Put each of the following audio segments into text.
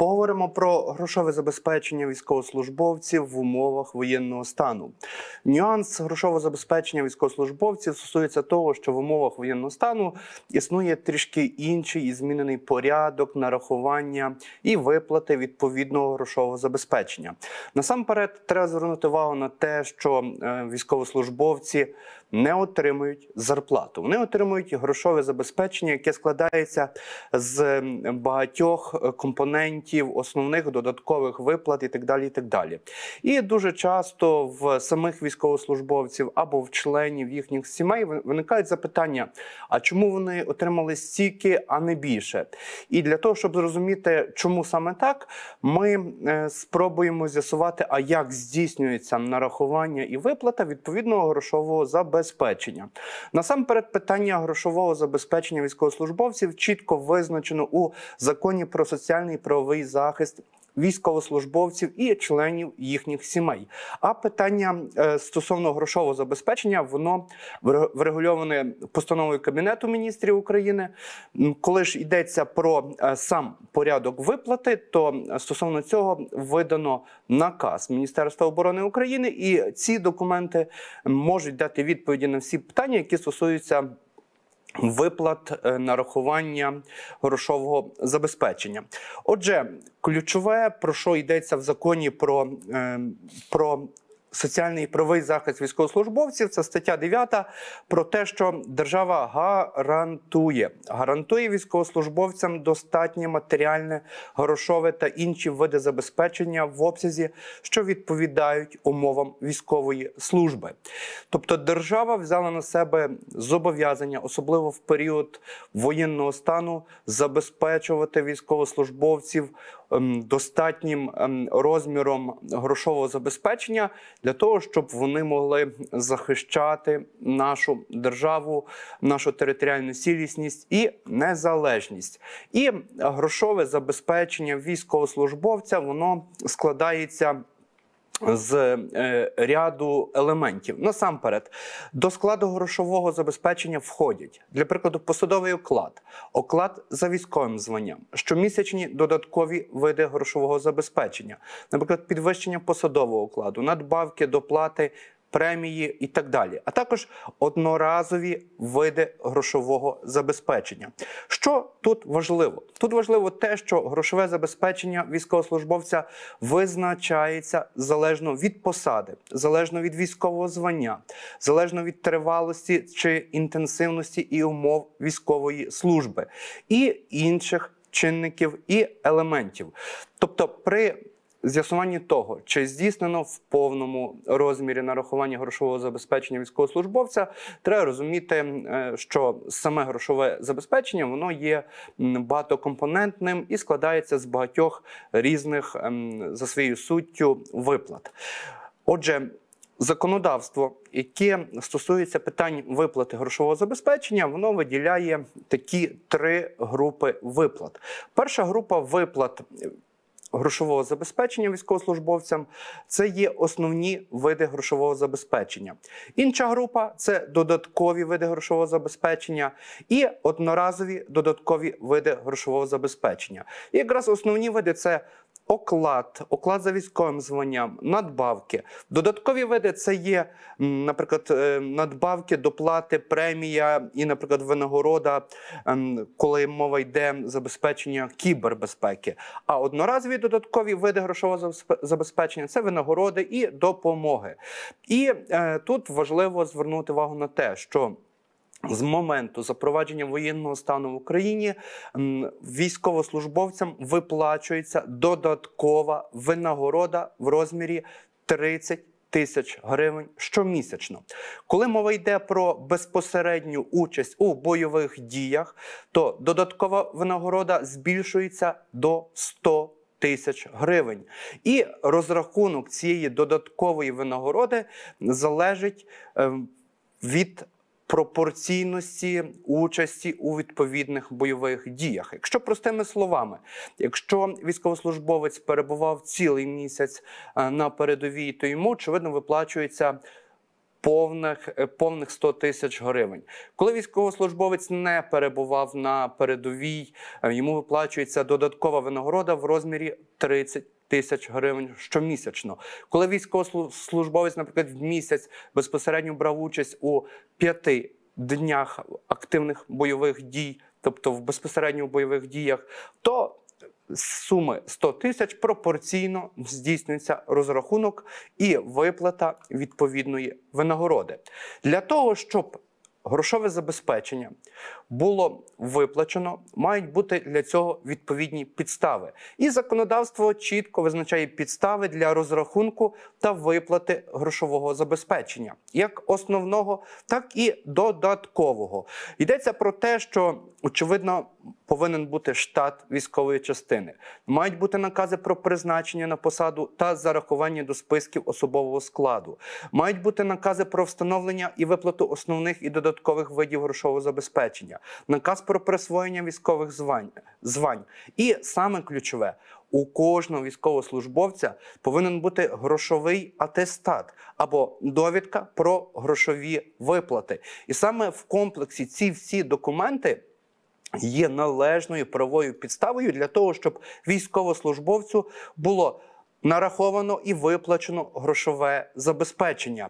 Поговоримо про грошове забезпечення військовослужбовців в умовах воєнного стану. Нюанс грошового забезпечення військовослужбовців стосується того, що в умовах воєнного стану існує трішки інший і змінений порядок нарахування і виплати відповідного грошового забезпечення. Насамперед, треба звернути увагу на те, що е, військовослужбовці не отримують зарплату. Вони отримують грошове забезпечення, яке складається з багатьох е, компонентів пакетів основних додаткових виплат і так далі. І так далі. І дуже часто в самих військовослужбовців або в членів їхніх сімей виникають запитання: а чому вони отримали стільки, а не більше? І для того, щоб зрозуміти, чому саме так, ми е, спробуємо з'ясувати, а як здійснюється нарахування і виплата відповідного грошового забезпечення. Насамперед, питання грошового забезпечення військовослужбовців чітко визначено у законі про соціальний правовий правовий захист. Військовослужбовців і членів їхніх сімей. А питання е, стосовно грошового забезпечення воно врегульоване постановою Кабінету міністрів України. Коли ж йдеться про е, сам порядок виплати, то е, стосовно цього видано наказ Міністерства оборони України, і ці документи можуть дати відповіді на всі питання, які стосуються. Виплат е, нарахування грошового забезпечення. Отже, ключове про що йдеться в законі про е, про соціальний і правовий захист військовослужбовців це стаття 9 про те, що держава гарантує гарантує військовослужбовцям достатнє матеріальне, грошове та інші види забезпечення в обсязі, що відповідають умовам військової служби. Тобто держава взяла на себе зобов'язання, особливо в період воєнного стану, забезпечувати військовослужбовців Ем, достатнім ем, розміром грошового забезпечення для того, щоб вони могли захищати нашу державу, нашу територіальну цілісність і незалежність. І грошове забезпечення військовослужбовця воно складається з е, ряду елементів. Насамперед, до складу грошового забезпечення входять для прикладу посадовий оклад, оклад за військовим званням, щомісячні додаткові види грошового забезпечення, наприклад, підвищення посадового окладу, надбавки доплати премії і так далі, а також одноразові види грошового забезпечення. Що тут важливо? Тут важливо те, що грошове забезпечення військовослужбовця визначається залежно від посади, залежно від військового звання, залежно від тривалості чи інтенсивності і умов військової служби і інших чинників і елементів. Тобто, при з'ясуванні того, чи здійснено в повному розмірі нарахування грошового забезпечення військовослужбовця, треба розуміти, е, що саме грошове забезпечення воно є багатокомпонентним і складається з багатьох різних ем, за своєю суттю виплат. Отже, Законодавство, яке стосується питань виплати грошового забезпечення, воно виділяє такі три групи виплат. Перша група виплат Грошового забезпечення військовослужбовцям це є основні види грошового забезпечення. Інша група це додаткові види грошового забезпечення і одноразові додаткові види грошового забезпечення. І якраз основні види це Оклад, оклад за військовим званням, надбавки. Додаткові види це є, наприклад, е, надбавки, доплати, премія і, наприклад, винагорода, ем, коли мова йде забезпечення кібербезпеки. А одноразові додаткові види грошового забезпечення це винагороди і допомоги. І е, тут важливо звернути увагу на те, що з моменту запровадження воєнного стану в Україні військовослужбовцям виплачується додаткова винагорода в розмірі 30 Тисяч гривень щомісячно, коли мова йде про безпосередню участь у бойових діях, то додаткова винагорода збільшується до 100 тисяч гривень, і розрахунок цієї додаткової винагороди залежить ем, від пропорційності участі у відповідних бойових діях. Якщо простими словами, якщо військовослужбовець перебував цілий місяць е, на передовій, то йому очевидно виплачується. Повних е, повних 100 тисяч гривень, коли військовослужбовець не перебував на передовій, е, йому виплачується додаткова винагорода в розмірі 30 тисяч гривень щомісячно. Коли військовослужбовець, наприклад, в місяць безпосередньо брав участь у п'яти днях активних бойових дій, тобто в безпосередньо бойових діях, то з суми 100 тисяч пропорційно здійснюється розрахунок і виплата відповідної винагороди для того, щоб Грошове забезпечення було виплачено, мають бути для цього відповідні підстави. І законодавство чітко визначає підстави для розрахунку та виплати грошового забезпечення, як основного, так і додаткового. Йдеться про те, що очевидно повинен бути штат військової частини. Мають бути накази про призначення на посаду та зарахування до списків особового складу. Мають бути накази про встановлення і виплату основних і додаткових видів грошового забезпечення, наказ про присвоєння військових звань звань. І саме ключове. У кожного військовослужбовця повинен бути грошовий атестат або довідка про грошові виплати, і саме в комплексі ці всі документи є належною правовою підставою для того, щоб військовослужбовцю було. Нараховано і виплачено грошове забезпечення,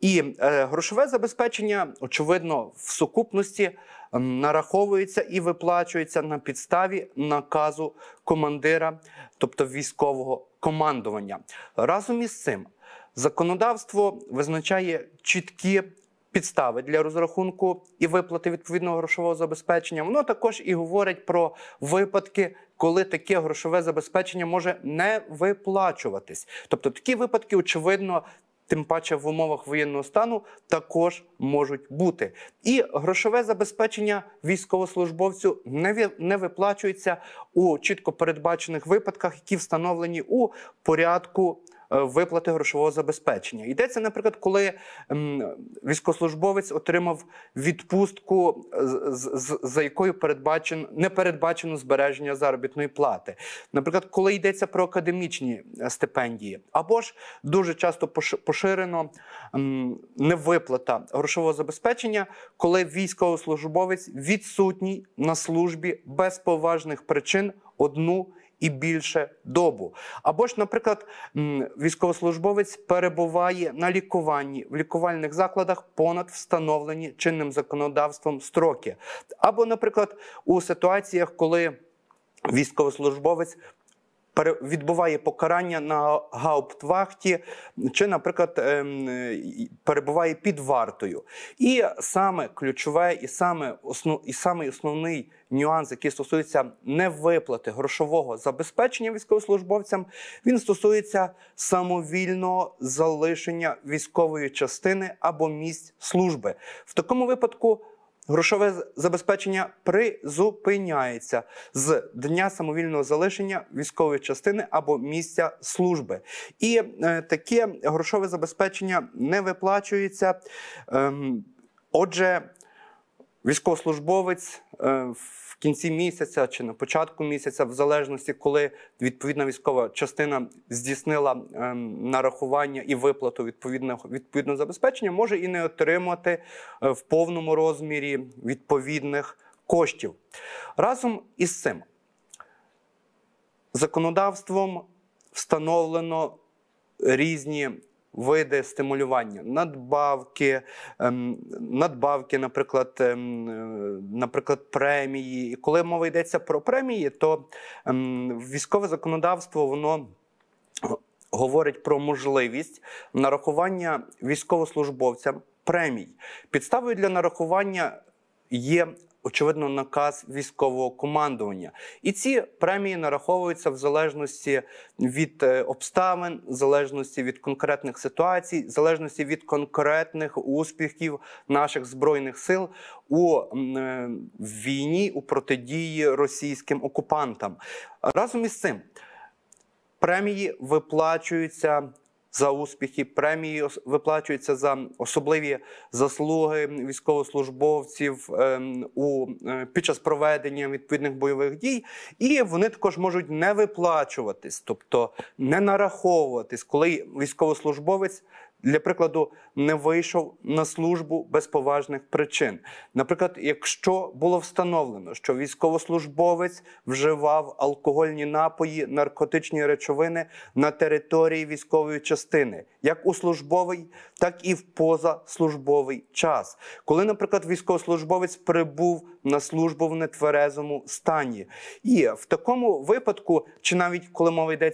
і е, грошове забезпечення, очевидно, в сукупності нараховується і виплачується на підставі наказу командира, тобто військового командування. Разом із цим законодавство визначає чіткі підстави для розрахунку і виплати відповідного грошового забезпечення. Воно також і говорить про випадки. Коли таке грошове забезпечення може не виплачуватись, тобто такі випадки, очевидно, тим паче в умовах воєнного стану також можуть бути. І грошове забезпечення військовослужбовцю не виплачується у чітко передбачених випадках, які встановлені у порядку. Е, виплати грошового забезпечення. Йдеться, наприклад, коли військовослужбовець отримав відпустку, е, за якою передбачено не передбачено збереження заробітної плати. Наприклад, коли йдеться про академічні е, стипендії, або ж дуже часто поширено невиплата грошового забезпечення, коли військовослужбовець відсутній на службі без поважних причин одну і більше добу. Або ж, наприклад, військовослужбовець перебуває на лікуванні в лікувальних закладах понад встановлені чинним законодавством строки. Або, наприклад, у ситуаціях, коли Військовослужбовець відбуває покарання на гауптвахті, чи, наприклад, ем, перебуває під вартою. І саме ключове, і саме основ, і саме основний нюанс, який стосується невиплати грошового забезпечення військовослужбовцям, він стосується самовільного залишення військової частини або місць служби в такому випадку. Грошове забезпечення призупиняється з дня самовільного залишення військової частини або місця служби, і е, таке грошове забезпечення не виплачується. Е, отже, Військовослужбовець е, в кінці місяця чи на початку місяця, в залежності, коли відповідна військова частина здійснила ем, нарахування і виплату відповідного відповідного забезпечення, може і не отримати е, в повному розмірі відповідних коштів. Разом із цим законодавством встановлено різні види стимулювання, надбавки, ем, надбавки, наприклад, ем, е, наприклад, премії. І коли мова йдеться про премії, то ем, військове законодавство воно. Говорить про можливість нарахування військовослужбовцям премій. Підставою для нарахування є очевидно, наказ військового командування. І ці премії нараховуються в залежності від е, обставин, в залежності від конкретних ситуацій, в залежності від конкретних успіхів наших збройних сил у е, війні у протидії російським окупантам. Разом із цим премії виплачуються за успіхи, премії виплачуються за особливі заслуги військовослужбовців ем, у е, під час проведення відповідних бойових дій, і вони також можуть не виплачуватись, тобто не нараховуватись, коли військовослужбовець для прикладу, не вийшов на службу без поважних причин. Наприклад, якщо було встановлено, що військовослужбовець вживав алкогольні напої, наркотичні речовини на території військової частини, як у службовий, так і в позаслужбовий час, коли, наприклад, військовослужбовець прибув на службу в нетверезому стані, і в такому випадку, чи навіть коли мова йде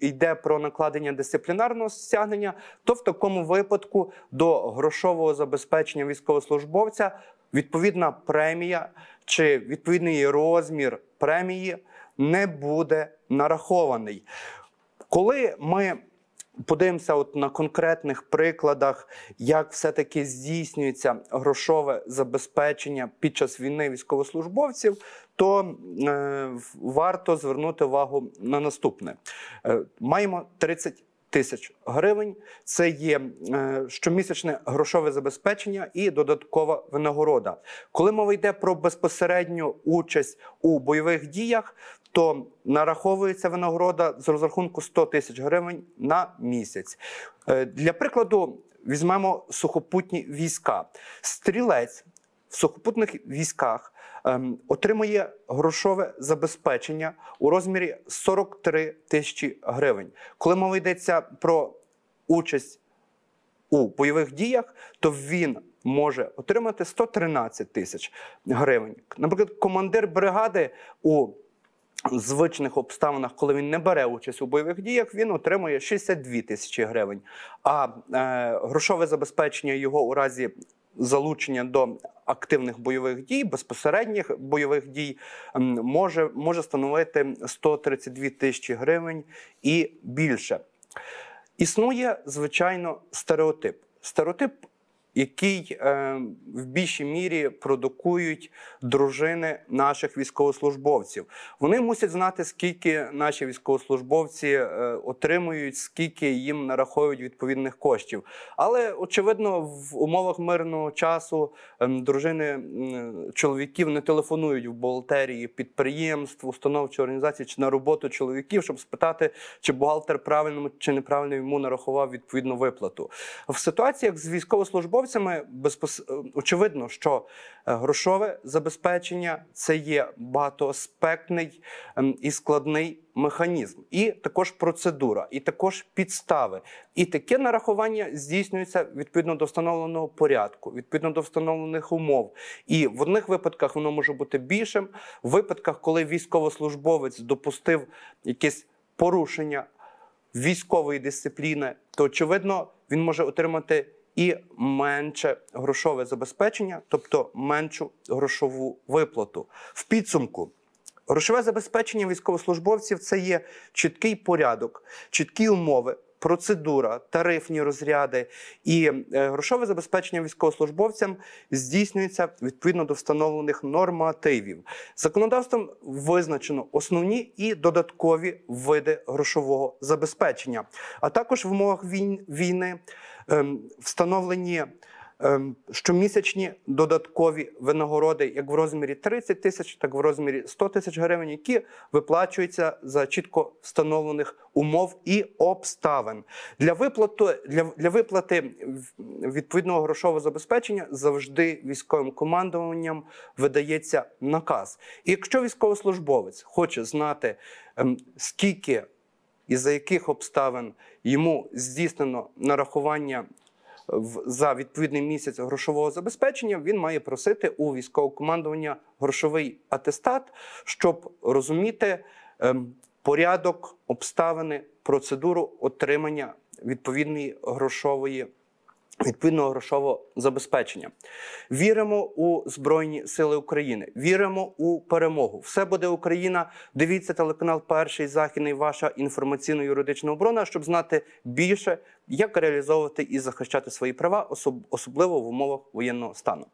йде про накладення дисциплінарного стягнення, то в такому такому випадку до грошового забезпечення військовослужбовця відповідна премія чи відповідний розмір премії не буде нарахований. Коли ми подивимося от на конкретних прикладах, як все-таки здійснюється грошове забезпечення під час війни військовослужбовців, то е, варто звернути увагу на наступне: е, маємо 30 тисяч гривень. Це є е, щомісячне грошове забезпечення і додаткова винагорода. Коли мова йде про безпосередню участь у бойових діях, то нараховується винагорода з розрахунку 100 тисяч гривень на місяць. Е, для прикладу, візьмемо сухопутні війська. Стрілець в сухопутних військах. Ем, отримує грошове забезпечення у розмірі 43 тисячі гривень. Коли мова йдеться про участь у бойових діях, то він може отримати 113 тисяч гривень. Наприклад, командир бригади у звичних обставинах, коли він не бере участь у бойових діях, він отримує 62 тисячі гривень. А е, грошове забезпечення його у разі залучення до активних бойових дій, безпосередніх бойових дій, може може становити 132 тисячі гривень і більше. Існує, звичайно, стереотип. Стереотип який е, в більшій мірі продукують дружини наших військовослужбовців. Вони мусять знати, скільки наші військовослужбовці е, отримують, скільки їм нараховують відповідних коштів. Але очевидно, в умовах мирного часу ем, дружини чоловіків не телефонують в бухгалтерії підприємств, установчі організації чи на роботу чоловіків, щоб спитати, чи бухгалтер правильно чи неправильно йому нарахував відповідну виплату. В ситуаціях з військовослужбовцями військовослужбовцями безпос... Е, очевидно, що е, грошове забезпечення це є багатоспектний ем, і складний механізм, і також процедура, і також підстави. І таке нарахування здійснюється відповідно до встановленого порядку, відповідно до встановлених умов. І в одних випадках воно може бути більшим. В випадках, коли військовослужбовець допустив якесь порушення. Військової дисципліни, то очевидно він може отримати і менше грошове забезпечення, тобто меншу грошову виплату. В підсумку. Грошове забезпечення військовослужбовців це є чіткий порядок, чіткі умови, процедура, тарифні розряди і е, грошове забезпечення військовослужбовцям здійснюється відповідно до встановлених нормативів. Законодавством визначено основні і додаткові види грошового забезпечення, а також в умовах війни ем, встановлені. Ем, щомісячні додаткові винагороди, як в розмірі 30 тисяч, так в розмірі 100 тисяч гривень, які виплачуються за чітко встановлених умов і обставин. Для виплати для, для виплати відповідного грошового забезпечення завжди військовим командуванням видається наказ. І якщо військовослужбовець хоче знати, ем, скільки і за яких обставин йому здійснено нарахування за відповідний місяць грошового забезпечення він має просити у військового командування грошовий атестат, щоб розуміти ем, порядок обставини, процедуру отримання відповідної грошової. Відповідного грошового забезпечення. Віримо у Збройні Сили України. Віримо у перемогу. Все буде Україна. Дивіться телеканал Перший Західний, ваша інформаційно-юридична оборона, щоб знати більше, як реалізовувати і захищати свої права, особливо в умовах воєнного стану.